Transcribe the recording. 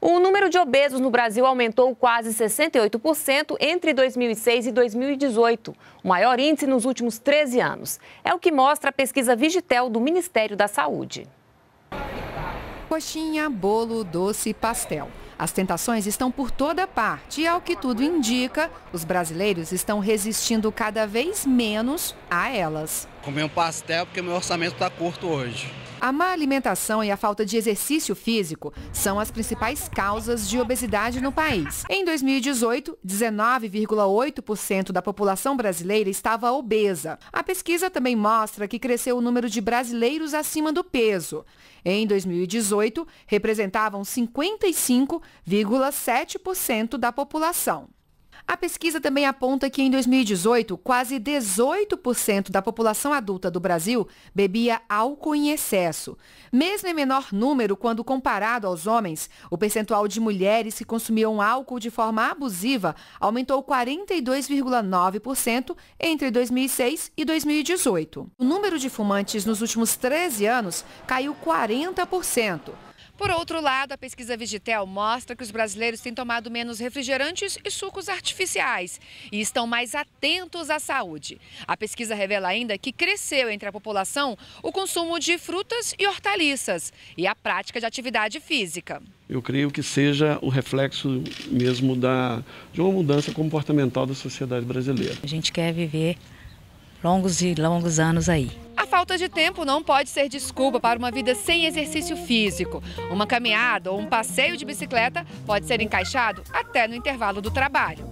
O número de obesos no Brasil aumentou quase 68% entre 2006 e 2018, o maior índice nos últimos 13 anos. É o que mostra a pesquisa Vigitel do Ministério da Saúde. Coxinha, bolo, doce e pastel. As tentações estão por toda parte e, ao que tudo indica, os brasileiros estão resistindo cada vez menos a elas. Comi um pastel porque meu orçamento está curto hoje. A má alimentação e a falta de exercício físico são as principais causas de obesidade no país. Em 2018, 19,8% da população brasileira estava obesa. A pesquisa também mostra que cresceu o número de brasileiros acima do peso. Em 2018, representavam 55,7% da população. A pesquisa também aponta que em 2018, quase 18% da população adulta do Brasil bebia álcool em excesso. Mesmo em menor número quando comparado aos homens, o percentual de mulheres que consumiam álcool de forma abusiva aumentou 42,9% entre 2006 e 2018. O número de fumantes nos últimos 13 anos caiu 40%. Por outro lado, a pesquisa Vigitel mostra que os brasileiros têm tomado menos refrigerantes e sucos artificiais e estão mais atentos à saúde. A pesquisa revela ainda que cresceu entre a população o consumo de frutas e hortaliças e a prática de atividade física. Eu creio que seja o reflexo mesmo da, de uma mudança comportamental da sociedade brasileira. A gente quer viver longos e longos anos aí falta de tempo não pode ser desculpa para uma vida sem exercício físico. Uma caminhada ou um passeio de bicicleta pode ser encaixado até no intervalo do trabalho.